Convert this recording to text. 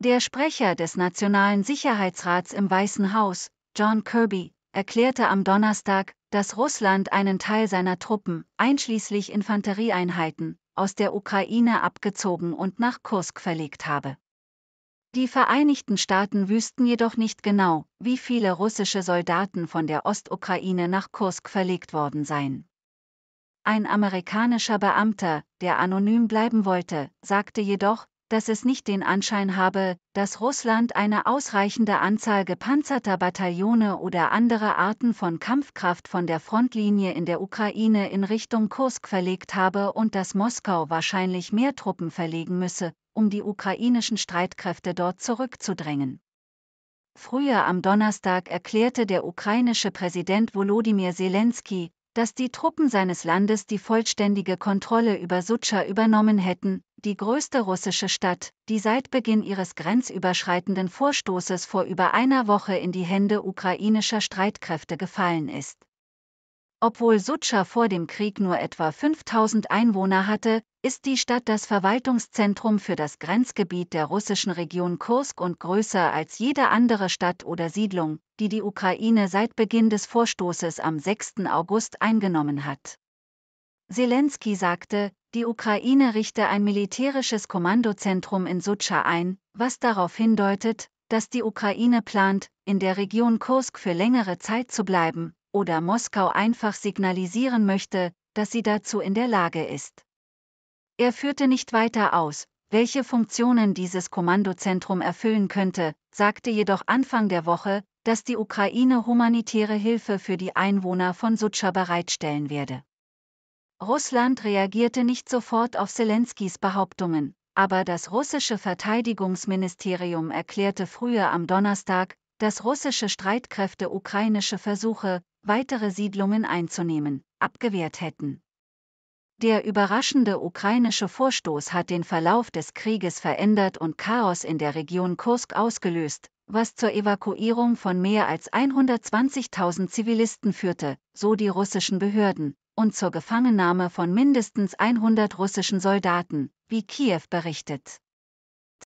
Der Sprecher des Nationalen Sicherheitsrats im Weißen Haus, John Kirby, erklärte am Donnerstag, dass Russland einen Teil seiner Truppen, einschließlich Infanterieeinheiten, aus der Ukraine abgezogen und nach Kursk verlegt habe. Die Vereinigten Staaten wüssten jedoch nicht genau, wie viele russische Soldaten von der Ostukraine nach Kursk verlegt worden seien. Ein amerikanischer Beamter, der anonym bleiben wollte, sagte jedoch, dass es nicht den Anschein habe, dass Russland eine ausreichende Anzahl gepanzerter Bataillone oder andere Arten von Kampfkraft von der Frontlinie in der Ukraine in Richtung Kursk verlegt habe und dass Moskau wahrscheinlich mehr Truppen verlegen müsse, um die ukrainischen Streitkräfte dort zurückzudrängen. Früher am Donnerstag erklärte der ukrainische Präsident Volodymyr Zelensky, dass die Truppen seines Landes die vollständige Kontrolle über Sutscha übernommen hätten, die größte russische Stadt, die seit Beginn ihres grenzüberschreitenden Vorstoßes vor über einer Woche in die Hände ukrainischer Streitkräfte gefallen ist. Obwohl Sutscha vor dem Krieg nur etwa 5000 Einwohner hatte, ist die Stadt das Verwaltungszentrum für das Grenzgebiet der russischen Region Kursk und größer als jede andere Stadt oder Siedlung, die die Ukraine seit Beginn des Vorstoßes am 6. August eingenommen hat. Zelensky sagte, die Ukraine richte ein militärisches Kommandozentrum in Sutscha ein, was darauf hindeutet, dass die Ukraine plant, in der Region Kursk für längere Zeit zu bleiben, oder Moskau einfach signalisieren möchte, dass sie dazu in der Lage ist. Er führte nicht weiter aus, welche Funktionen dieses Kommandozentrum erfüllen könnte, sagte jedoch Anfang der Woche, dass die Ukraine humanitäre Hilfe für die Einwohner von Sutscha bereitstellen werde. Russland reagierte nicht sofort auf Zelenskys Behauptungen, aber das russische Verteidigungsministerium erklärte früher am Donnerstag, dass russische Streitkräfte ukrainische Versuche, weitere Siedlungen einzunehmen, abgewehrt hätten. Der überraschende ukrainische Vorstoß hat den Verlauf des Krieges verändert und Chaos in der Region Kursk ausgelöst, was zur Evakuierung von mehr als 120.000 Zivilisten führte, so die russischen Behörden, und zur Gefangennahme von mindestens 100 russischen Soldaten, wie Kiew berichtet.